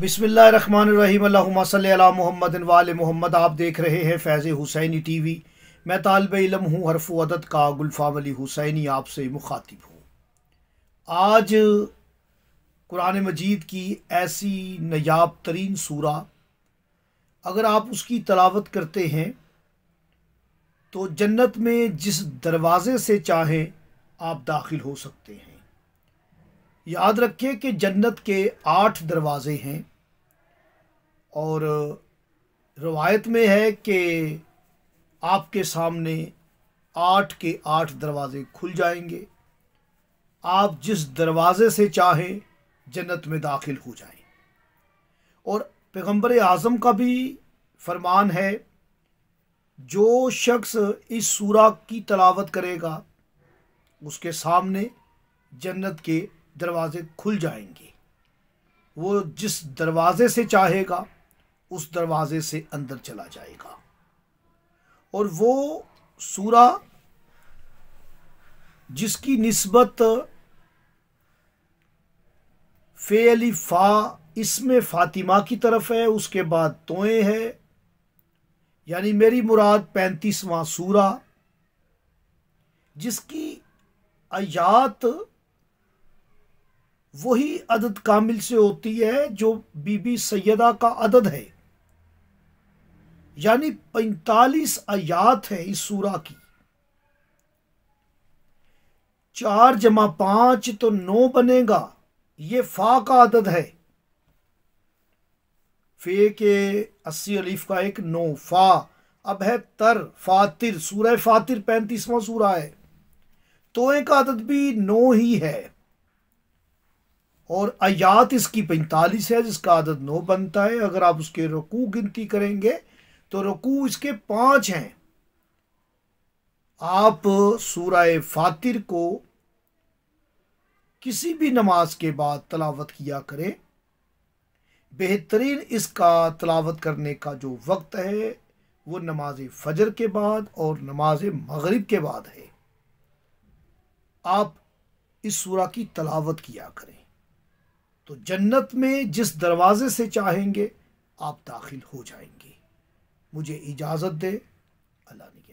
बिसमीम्ला मोहम्मद वाल मोहम्मद आप देख रहे हैं फैज़ हुसैनी टी वी मैं तालब इलम हूँ हरफ अदत का गुलफाम अली हुसैनी आपसे मुखातिब हूँ आज कुरान मजीद की ऐसी नयाब तरीन सूरा अगर आप उसकी तलावत करते हैं तो जन्नत में जिस दरवाज़े से चाहें आप दाखिल हो सकते हैं याद रखिए कि जन्नत के आठ दरवाज़े हैं और रवायत में है कि आपके सामने आठ के आठ दरवाज़े खुल जाएंगे आप जिस दरवाज़े से चाहें जन्नत में दाखिल हो जाएं और पैगंबर आज़म का भी फरमान है जो शख्स इस सूरा की तलावत करेगा उसके सामने जन्नत के दरवाज़े खुल जाएंगे वो जिस दरवाज़े से चाहेगा उस दरवाज़े से अंदर चला जाएगा और वो सूरा जिसकी नस्बत फे अली फ़ा इसमें फ़ातिमा की तरफ है उसके बाद तोए है यानी मेरी मुराद पैंतीसवां सूरा जिसकी आयात वही अदद कामिल से होती है जो बीबी सैदा का अदद है यानी पैंतालीस आयात है इस सूरा की चार जमा पांच तो नौ बनेगा ये फा का अदद है फे के अस्सी अलीफ का एक नौ फा अब है तर फातिर सूरह फातिर पैंतीसवां सूरा है तोए का अदद भी नौ ही है और आयात इसकी पैंतालीस है जिसका आदत नौ बनता है अगर आप उसके रकू गिनती करेंगे तो रकू इसके पाँच हैं आप सूरह फातिर को किसी भी नमाज के बाद तलावत किया करें बेहतरीन इसका तलावत करने का जो वक्त है वो नमाज फ़जर के बाद और नमाज मगरिब के बाद है आप इस सूरा की तलावत किया करें तो जन्नत में जिस दरवाज़े से चाहेंगे आप दाखिल हो जाएंगे मुझे इजाज़त दे अल्लाह ने